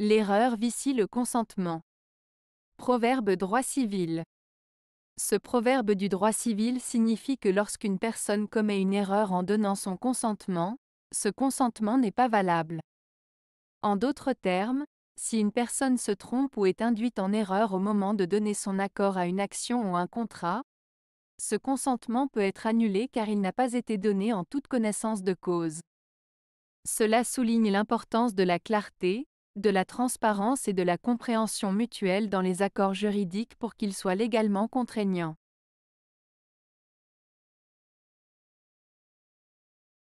L'erreur vicie le consentement. Proverbe droit civil. Ce proverbe du droit civil signifie que lorsqu'une personne commet une erreur en donnant son consentement, ce consentement n'est pas valable. En d'autres termes, si une personne se trompe ou est induite en erreur au moment de donner son accord à une action ou un contrat, ce consentement peut être annulé car il n'a pas été donné en toute connaissance de cause. Cela souligne l'importance de la clarté, de la transparence et de la compréhension mutuelle dans les accords juridiques pour qu'ils soient légalement contraignants.